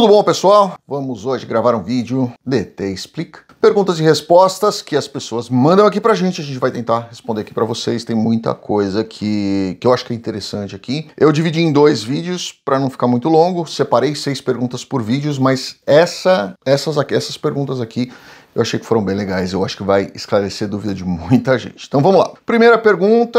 Tudo bom, pessoal? Vamos hoje gravar um vídeo DT Explica. Perguntas e respostas que as pessoas mandam aqui pra gente, a gente vai tentar responder aqui para vocês. Tem muita coisa que, que eu acho que é interessante aqui. Eu dividi em dois vídeos para não ficar muito longo, separei seis perguntas por vídeos, mas essa, essas, essas perguntas aqui eu achei que foram bem legais, eu acho que vai esclarecer dúvida de muita gente. Então vamos lá. Primeira pergunta,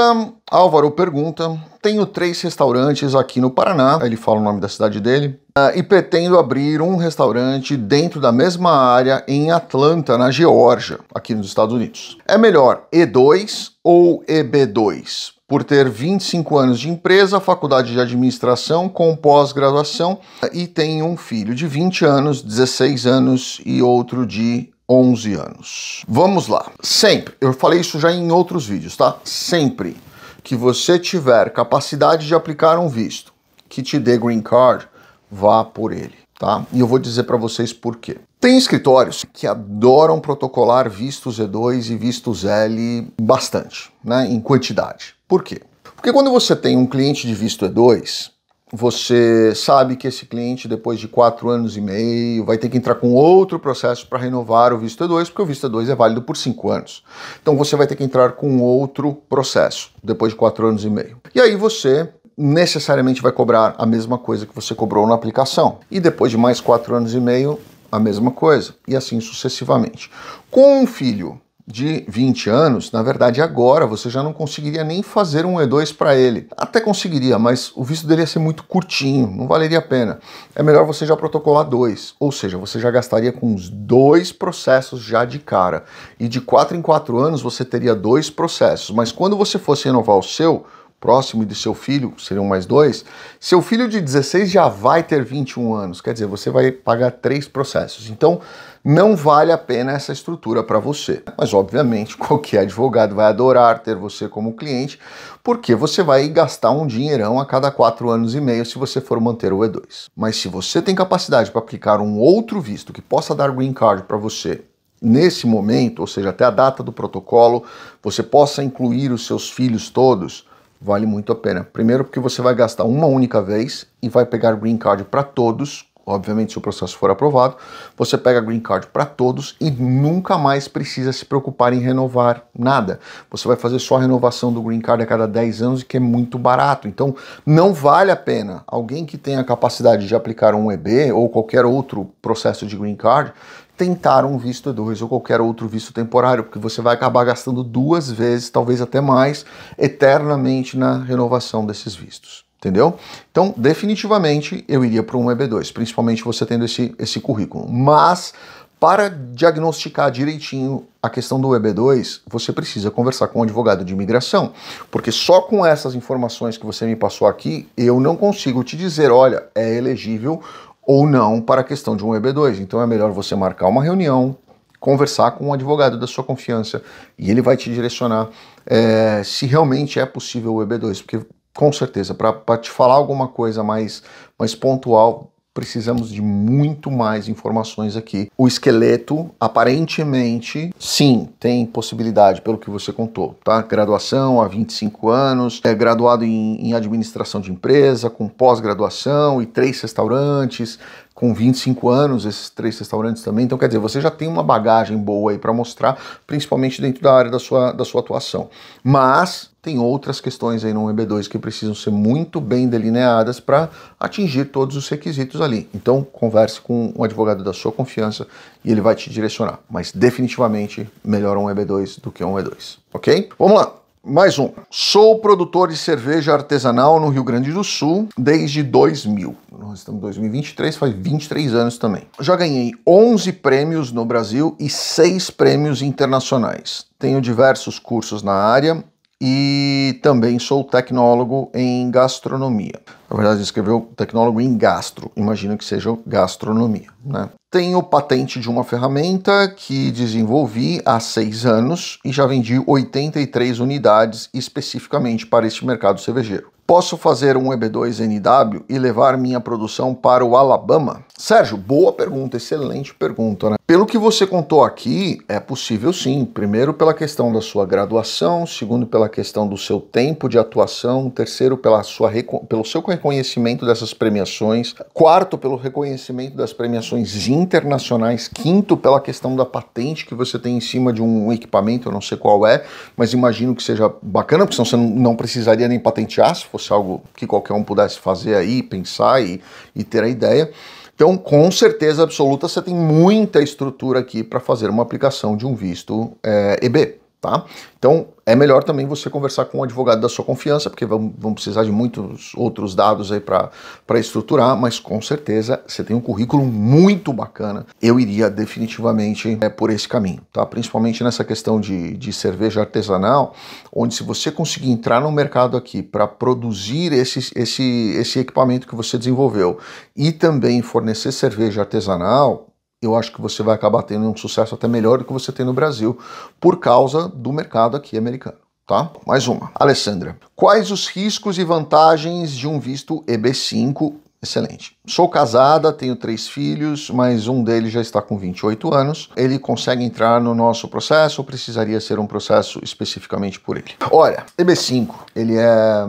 Álvaro pergunta: tenho três restaurantes aqui no Paraná. Aí ele fala o nome da cidade dele. Uh, e pretendo abrir um restaurante dentro da mesma área em Atlanta, na Geórgia, aqui nos Estados Unidos. É melhor E2 ou EB2? Por ter 25 anos de empresa, faculdade de administração com pós-graduação e tem um filho de 20 anos, 16 anos e outro de 11 anos. Vamos lá. Sempre, eu falei isso já em outros vídeos, tá? Sempre que você tiver capacidade de aplicar um visto que te dê green card, vá por ele, tá? E eu vou dizer para vocês por quê. Tem escritórios que adoram protocolar vistos E2 e vistos L bastante, né, em quantidade. Por quê? Porque quando você tem um cliente de visto E2, você sabe que esse cliente, depois de quatro anos e meio, vai ter que entrar com outro processo para renovar o visto E2, porque o visto E2 é válido por cinco anos. Então você vai ter que entrar com outro processo depois de quatro anos e meio. E aí você necessariamente vai cobrar a mesma coisa que você cobrou na aplicação. E depois de mais quatro anos e meio, a mesma coisa. E assim sucessivamente. Com um filho, de 20 anos, na verdade agora você já não conseguiria nem fazer um E2 para ele. Até conseguiria, mas o visto dele ia ser muito curtinho, não valeria a pena. É melhor você já protocolar dois, ou seja, você já gastaria com os dois processos já de cara. E de 4 em 4 anos você teria dois processos, mas quando você fosse renovar o seu, próximo de seu filho, seriam mais dois, seu filho de 16 já vai ter 21 anos, quer dizer, você vai pagar três processos. Então, não vale a pena essa estrutura para você. Mas, obviamente, qualquer advogado vai adorar ter você como cliente, porque você vai gastar um dinheirão a cada quatro anos e meio se você for manter o E2. Mas se você tem capacidade para aplicar um outro visto que possa dar green card para você nesse momento, ou seja, até a data do protocolo, você possa incluir os seus filhos todos, vale muito a pena. Primeiro porque você vai gastar uma única vez e vai pegar green card para todos obviamente, se o processo for aprovado, você pega a green card para todos e nunca mais precisa se preocupar em renovar nada. Você vai fazer só a renovação do green card a cada 10 anos, que é muito barato. Então, não vale a pena alguém que tenha a capacidade de aplicar um EB ou qualquer outro processo de green card tentar um visto E2 ou qualquer outro visto temporário, porque você vai acabar gastando duas vezes, talvez até mais, eternamente na renovação desses vistos entendeu? Então, definitivamente, eu iria para um EB2, principalmente você tendo esse, esse currículo. Mas, para diagnosticar direitinho a questão do EB2, você precisa conversar com o um advogado de imigração, porque só com essas informações que você me passou aqui, eu não consigo te dizer, olha, é elegível ou não para a questão de um EB2. Então é melhor você marcar uma reunião, conversar com um advogado da sua confiança e ele vai te direcionar é, se realmente é possível o EB2, porque com certeza, para te falar alguma coisa mais, mais pontual, precisamos de muito mais informações aqui. O esqueleto, aparentemente, sim, tem possibilidade, pelo que você contou, tá? Graduação há 25 anos, é graduado em, em administração de empresa, com pós-graduação e três restaurantes, com 25 anos esses três restaurantes também. Então, quer dizer, você já tem uma bagagem boa aí para mostrar, principalmente dentro da área da sua, da sua atuação. Mas tem outras questões aí no EB2 que precisam ser muito bem delineadas para atingir todos os requisitos ali. Então, converse com um advogado da sua confiança e ele vai te direcionar. Mas definitivamente melhor um EB2 do que um E2, ok? Vamos lá! Mais um. Sou produtor de cerveja artesanal no Rio Grande do Sul desde 2000. Nós estamos em 2023, faz 23 anos também. Já ganhei 11 prêmios no Brasil e 6 prêmios internacionais. Tenho diversos cursos na área e também sou tecnólogo em gastronomia. Na verdade, escreveu tecnólogo em gastro, imagino que seja gastronomia. Né? Tenho patente de uma ferramenta que desenvolvi há seis anos e já vendi 83 unidades especificamente para este mercado cervejeiro. Posso fazer um EB2NW e levar minha produção para o Alabama? Sérgio, boa pergunta, excelente pergunta, né? Pelo que você contou aqui, é possível sim. Primeiro, pela questão da sua graduação, segundo, pela questão do seu tempo de atuação, terceiro, pela sua, pelo seu reconhecimento dessas premiações, quarto, pelo reconhecimento das premiações internacionais, quinto, pela questão da patente que você tem em cima de um equipamento, eu não sei qual é, mas imagino que seja bacana, porque senão você não precisaria nem patentear se fosse fosse algo que qualquer um pudesse fazer aí, pensar e, e ter a ideia. Então, com certeza absoluta, você tem muita estrutura aqui para fazer uma aplicação de um visto é, EB tá? Então é melhor também você conversar com um advogado da sua confiança, porque vão, vão precisar de muitos outros dados aí para estruturar, mas com certeza você tem um currículo muito bacana. Eu iria definitivamente é, por esse caminho, tá? Principalmente nessa questão de, de cerveja artesanal, onde se você conseguir entrar no mercado aqui para produzir esse, esse, esse equipamento que você desenvolveu e também fornecer cerveja artesanal, eu acho que você vai acabar tendo um sucesso até melhor do que você tem no Brasil, por causa do mercado aqui americano. Tá? Mais uma. Alessandra. Quais os riscos e vantagens de um visto EB5 Excelente. Sou casada, tenho três filhos, mas um deles já está com 28 anos. Ele consegue entrar no nosso processo ou precisaria ser um processo especificamente por ele? Olha, EB5, ele é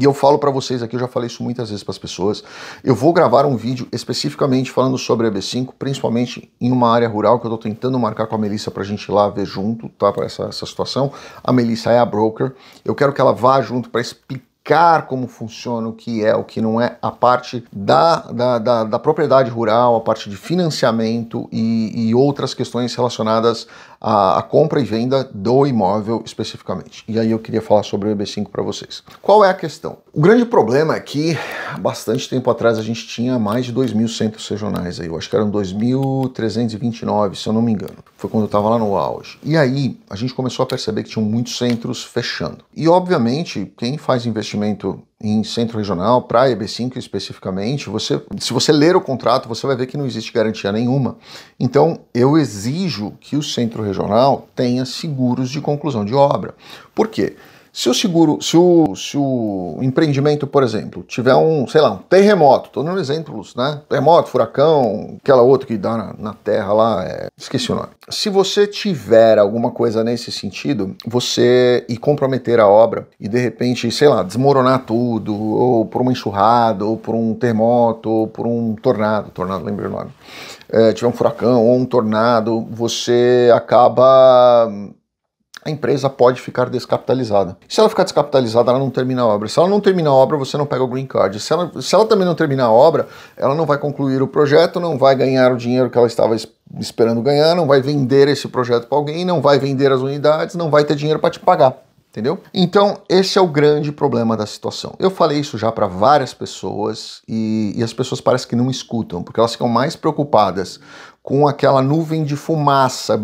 e eu falo para vocês aqui, eu já falei isso muitas vezes para as pessoas. Eu vou gravar um vídeo especificamente falando sobre a B5, principalmente em uma área rural que eu estou tentando marcar com a Melissa para a gente ir lá ver junto, tá? Para essa, essa situação. A Melissa é a broker. Eu quero que ela vá junto para explicar como funciona, o que é, o que não é, a parte da, da, da, da propriedade rural, a parte de financiamento e, e, outras questões relacionadas a, a compra e venda do imóvel especificamente. E aí eu queria falar sobre o EB5 para vocês. Qual é a questão? O grande problema é que bastante tempo atrás a gente tinha mais de 2 mil centros regionais aí, eu acho que eram 2.329, se eu não me engano. Foi quando eu estava lá no auge. E aí a gente começou a perceber que tinham muitos centros fechando. E obviamente, quem faz investimento em centro regional, praia B5 especificamente, você, se você ler o contrato, você vai ver que não existe garantia nenhuma. Então, eu exijo que o centro regional tenha seguros de conclusão de obra. Por quê? Se o seguro, se o, se o empreendimento, por exemplo, tiver um, sei lá, um terremoto, estou dando exemplos, né? Terremoto, furacão, aquela outra que dá na, na terra lá, é... esqueci o nome. Se você tiver alguma coisa nesse sentido, você e comprometer a obra e de repente, sei lá, desmoronar tudo, ou por uma enxurrada, ou por um terremoto, ou por um tornado, tornado, lembra o nome. É, tiver um furacão ou um tornado, você acaba a empresa pode ficar descapitalizada. Se ela ficar descapitalizada, ela não termina a obra. Se ela não terminar a obra, você não pega o green card. Se ela, se ela também não terminar a obra, ela não vai concluir o projeto, não vai ganhar o dinheiro que ela estava esperando ganhar, não vai vender esse projeto para alguém, não vai vender as unidades, não vai ter dinheiro para te pagar entendeu? Então, esse é o grande problema da situação. Eu falei isso já para várias pessoas e, e, as pessoas parecem que não escutam, porque elas ficam mais preocupadas com aquela nuvem de fumaça,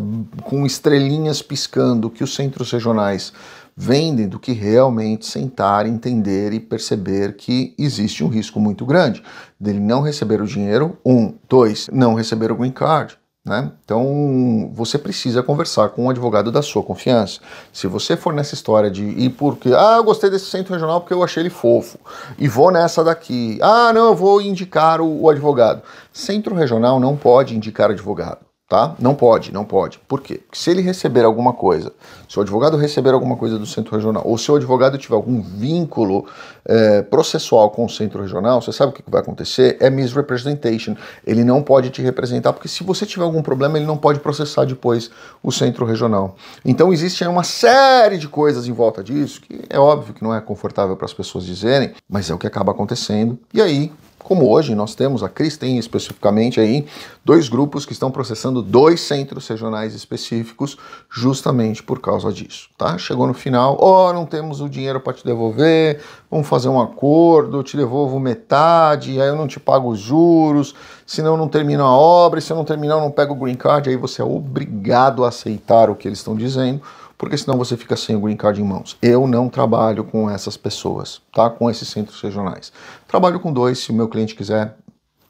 com estrelinhas piscando que os centros regionais vendem do que realmente sentar, entender e perceber que existe um risco muito grande dele não receber o dinheiro, um, dois, não receber o green card, né? Então, você precisa conversar com um advogado da sua confiança. Se você for nessa história de ir porque, ah, eu gostei desse centro regional porque eu achei ele fofo, e vou nessa daqui, ah, não, eu vou indicar o, o advogado. Centro regional não pode indicar advogado tá? Não pode, não pode. Por quê? Porque se ele receber alguma coisa, se o advogado receber alguma coisa do centro regional, ou se o advogado tiver algum vínculo é, processual com o centro regional, você sabe o que vai acontecer? É misrepresentation. Ele não pode te representar, porque se você tiver algum problema, ele não pode processar depois o centro regional. Então existe uma série de coisas em volta disso, que é óbvio que não é confortável para as pessoas dizerem, mas é o que acaba acontecendo. E aí, como hoje nós temos a Cristem especificamente aí, dois grupos que estão processando dois centros regionais específicos justamente por causa disso, tá? Chegou no final, ó, oh, não temos o dinheiro para te devolver, vamos fazer um acordo, eu te devolvo metade, aí eu não te pago os juros, senão não termino a obra, e se eu não terminar eu não pego o green card, aí você é obrigado a aceitar o que eles estão dizendo porque senão você fica sem o green card em mãos. Eu não trabalho com essas pessoas, tá? Com esses centros regionais. Trabalho com dois, se o meu cliente quiser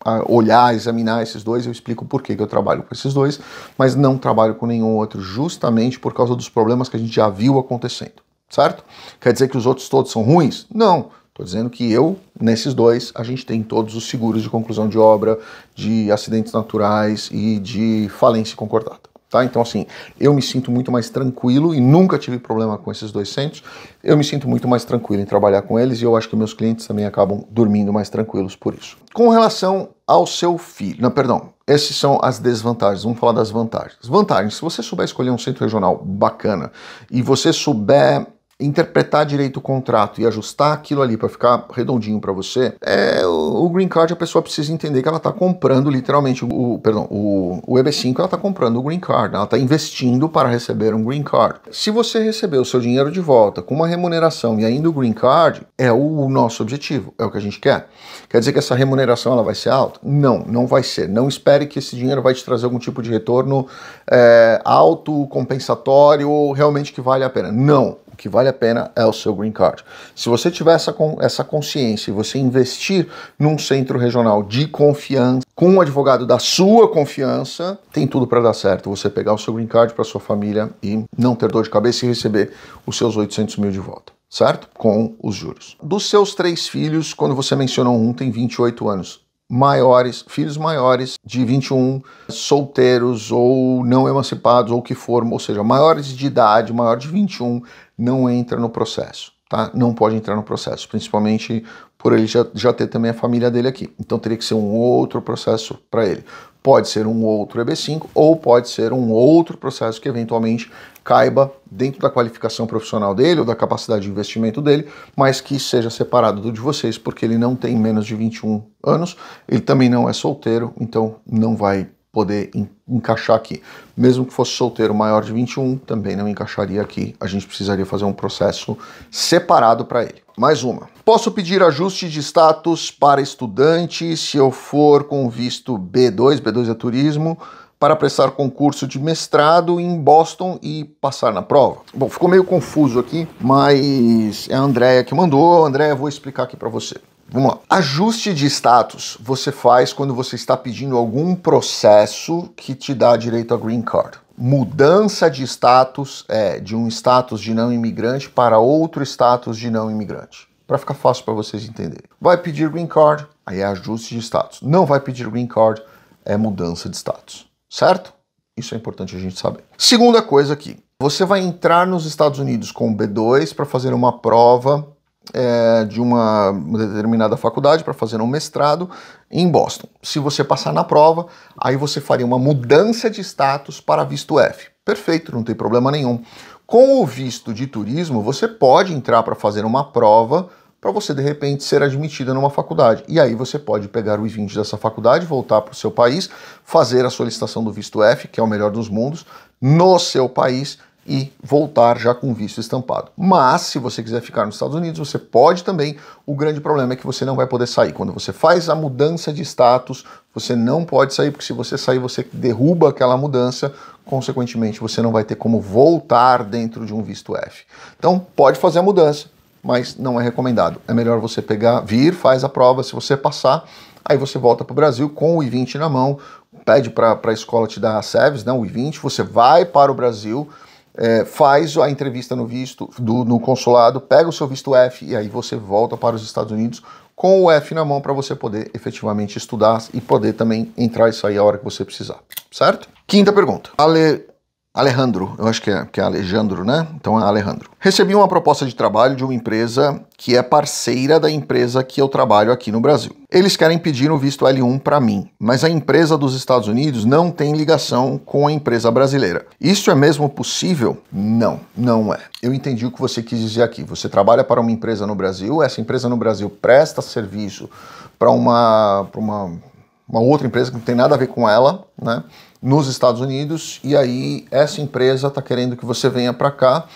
ah, olhar, examinar esses dois, eu explico por que eu trabalho com esses dois, mas não trabalho com nenhum outro, justamente por causa dos problemas que a gente já viu acontecendo, certo? Quer dizer que os outros todos são ruins? Não. Estou dizendo que eu, nesses dois, a gente tem todos os seguros de conclusão de obra, de acidentes naturais e de falência concordada. Tá? Então, assim, eu me sinto muito mais tranquilo e nunca tive problema com esses dois centros. Eu me sinto muito mais tranquilo em trabalhar com eles e eu acho que meus clientes também acabam dormindo mais tranquilos por isso. Com relação ao seu filho, não, perdão, essas são as desvantagens. Vamos falar das vantagens. Vantagens: se você souber escolher um centro regional bacana e você souber interpretar direito o contrato e ajustar aquilo ali para ficar redondinho para você, é o green card a pessoa precisa entender que ela está comprando literalmente o, perdão, o, o EB5 ela está comprando o green card, ela está investindo para receber um green card. Se você receber o seu dinheiro de volta com uma remuneração e ainda o green card, é o nosso objetivo, é o que a gente quer. Quer dizer que essa remuneração ela vai ser alta? Não, não vai ser. Não espere que esse dinheiro vai te trazer algum tipo de retorno é, alto, compensatório ou realmente que vale a pena. Não, que vale a pena é o seu green card. Se você tiver essa, essa consciência e você investir num centro regional de confiança, com um advogado da sua confiança, tem tudo para dar certo. Você pegar o seu green card para sua família e não ter dor de cabeça e receber os seus 800 mil de volta certo? Com os juros. Dos seus três filhos, quando você mencionou um, tem 28 anos maiores, filhos maiores de 21, solteiros ou não emancipados ou que foram, ou seja, maiores de idade, maior de 21, não entra no processo, tá? Não pode entrar no processo, principalmente por ele já, já ter também a família dele aqui. Então teria que ser um outro processo para ele pode ser um outro EB5 ou pode ser um outro processo que eventualmente caiba dentro da qualificação profissional dele ou da capacidade de investimento dele, mas que seja separado do de vocês, porque ele não tem menos de 21 anos, ele também não é solteiro, então não vai poder encaixar aqui. Mesmo que fosse solteiro maior de 21, também não encaixaria aqui. A gente precisaria fazer um processo separado para ele. Mais uma. Posso pedir ajuste de status para estudante se eu for com visto B2, B2 é turismo, para prestar concurso de mestrado em Boston e passar na prova. Bom, ficou meio confuso aqui, mas é a Andrea que mandou. Andrea, vou explicar aqui para você. Vamos lá. Ajuste de status você faz quando você está pedindo algum processo que te dá direito a green card. Mudança de status é de um status de não imigrante para outro status de não imigrante para ficar fácil para vocês entenderem. Vai pedir green card, aí é ajuste de status. Não vai pedir green card, é mudança de status, certo? Isso é importante a gente saber. Segunda coisa aqui, você vai entrar nos Estados Unidos com B2 para fazer uma prova é, de uma determinada faculdade para fazer um mestrado em Boston. Se você passar na prova, aí você faria uma mudança de status para visto F. Perfeito, não tem problema nenhum. Com o visto de turismo, você pode entrar para fazer uma prova para você de repente ser admitida numa faculdade. E aí você pode pegar o I-20 dessa faculdade, voltar para o seu país, fazer a solicitação do visto F, que é o melhor dos mundos, no seu país e voltar já com visto estampado. Mas se você quiser ficar nos Estados Unidos, você pode também. O grande problema é que você não vai poder sair. Quando você faz a mudança de status, você não pode sair, porque se você sair, você derruba aquela mudança, consequentemente, você não vai ter como voltar dentro de um visto F. Então, pode fazer a mudança, mas não é recomendado. É melhor você pegar, vir, faz a prova, se você passar, aí você volta para o Brasil com o I-20 na mão, pede para a escola te dar a SEVES, né, o I-20, você vai para o Brasil, é, faz a entrevista no visto do, no consulado, pega o seu visto F e aí você volta para os Estados Unidos com o F na mão para você poder efetivamente estudar e poder também entrar e sair a hora que você precisar, certo? Quinta pergunta. Ale Alejandro, eu acho que é, que é Alejandro, né? Então é Alejandro. Recebi uma proposta de trabalho de uma empresa que é parceira da empresa que eu trabalho aqui no Brasil. Eles querem pedir o visto L1 para mim, mas a empresa dos Estados Unidos não tem ligação com a empresa brasileira. Isso é mesmo possível? Não, não é. Eu entendi o que você quis dizer aqui. Você trabalha para uma empresa no Brasil, essa empresa no Brasil presta serviço para uma, uma uma outra empresa que não tem nada a ver com ela, né, nos Estados Unidos, e aí essa empresa está querendo que você venha para cá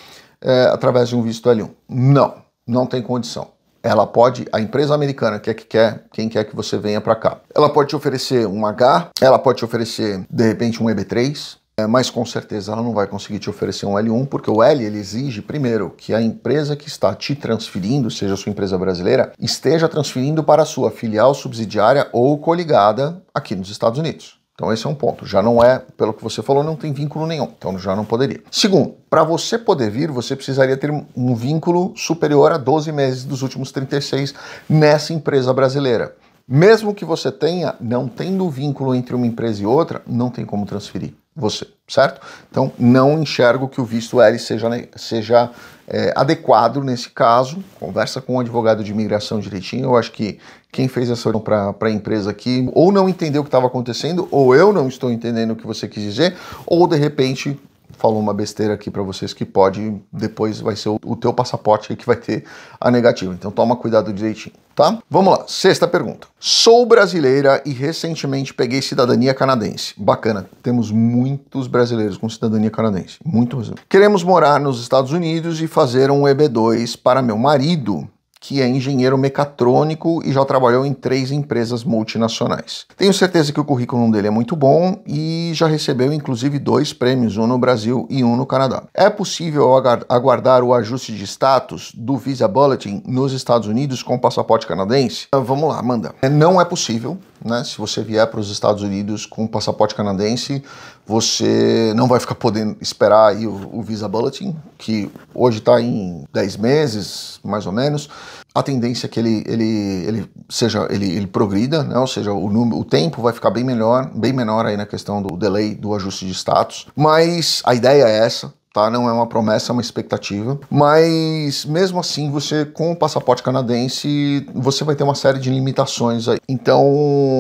é, através de um visto L1. Não, não tem condição. Ela pode, a empresa americana que é que quer, quem quer que você venha para cá, ela pode te oferecer um H, ela pode te oferecer de repente um EB3, é, mas com certeza ela não vai conseguir te oferecer um L1, porque o L ele exige, primeiro, que a empresa que está te transferindo, seja a sua empresa brasileira, esteja transferindo para a sua filial subsidiária ou coligada aqui nos Estados Unidos. Então esse é um ponto. Já não é, pelo que você falou, não tem vínculo nenhum. Então já não poderia. Segundo, para você poder vir, você precisaria ter um vínculo superior a 12 meses dos últimos 36 nessa empresa brasileira. Mesmo que você tenha, não tendo vínculo entre uma empresa e outra, não tem como transferir você, certo? Então, não enxergo que o visto L seja, seja é, adequado nesse caso. Conversa com o um advogado de imigração direitinho. Eu acho que quem fez essa ação para a empresa aqui ou não entendeu o que estava acontecendo, ou eu não estou entendendo o que você quis dizer, ou de repente falou uma besteira aqui para vocês que pode, depois vai ser o, teu passaporte que vai ter a negativa. Então toma cuidado direitinho, tá? Vamos lá, sexta pergunta. Sou brasileira e recentemente peguei cidadania canadense. Bacana, temos muitos brasileiros com cidadania canadense, muito brasileiro. Queremos morar nos Estados Unidos e fazer um EB2 para meu marido que é engenheiro mecatrônico e já trabalhou em três empresas multinacionais. Tenho certeza que o currículo dele é muito bom e já recebeu inclusive dois prêmios, um no Brasil e um no Canadá. É possível aguardar o ajuste de status do Visa Bulletin nos Estados Unidos com passaporte canadense? Ah, vamos lá, manda. É, não é possível né? Se você vier para os Estados Unidos com um passaporte canadense, você não vai ficar podendo esperar aí o, o Visa Bulletin, que hoje está em 10 meses, mais ou menos. A tendência é que ele, ele, ele seja ele, ele progrida, né? ou seja, o, número, o tempo vai ficar bem melhor, bem menor aí na questão do delay do ajuste de status. Mas a ideia é essa, tá? Não é uma promessa, é uma expectativa. Mas mesmo assim, você com o passaporte canadense, você vai ter uma série de limitações aí. Então,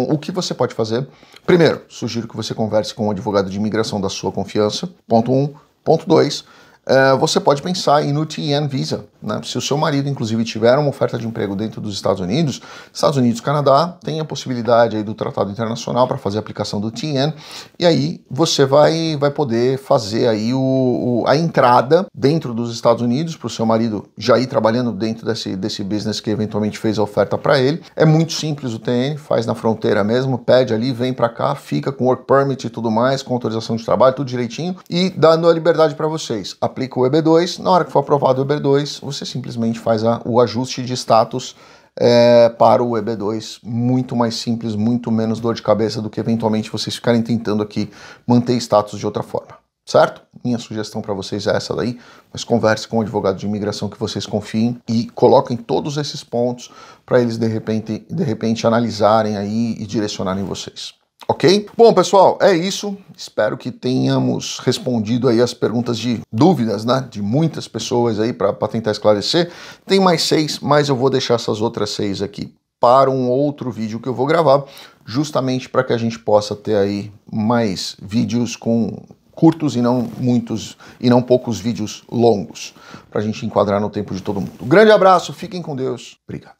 o que você pode fazer? Primeiro, sugiro que você converse com um advogado de imigração da sua confiança. Ponto 1. Um. Ponto 2 eh, você pode pensar em no TN Visa. Né? Se o seu marido, inclusive, tiver uma oferta de emprego dentro dos Estados Unidos, Estados Unidos Canadá tem a possibilidade aí do Tratado Internacional para fazer a aplicação do TN, e aí você vai, vai poder fazer aí o, o a entrada dentro dos Estados Unidos para o seu marido já ir trabalhando dentro desse, desse business que eventualmente fez a oferta para ele. É muito simples o TN, faz na fronteira mesmo, pede ali, vem para cá, fica com work permit e tudo mais, com autorização de trabalho, tudo direitinho, e dando a liberdade para vocês aplica o EB2, na hora que for aprovado o EB2, você simplesmente faz a, o ajuste de status é, para o EB2, muito mais simples, muito menos dor de cabeça do que eventualmente vocês ficarem tentando aqui manter status de outra forma, certo? Minha sugestão para vocês é essa daí, mas converse com o advogado de imigração que vocês confiem e coloquem todos esses pontos para eles de repente, de repente analisarem aí e direcionarem vocês. Ok? Bom, pessoal, é isso. Espero que tenhamos respondido aí as perguntas de dúvidas, né? De muitas pessoas aí para tentar esclarecer. Tem mais seis, mas eu vou deixar essas outras seis aqui para um outro vídeo que eu vou gravar, justamente para que a gente possa ter aí mais vídeos com curtos e não muitos e não poucos vídeos longos, para a gente enquadrar no tempo de todo mundo. grande abraço, fiquem com Deus. Obrigado.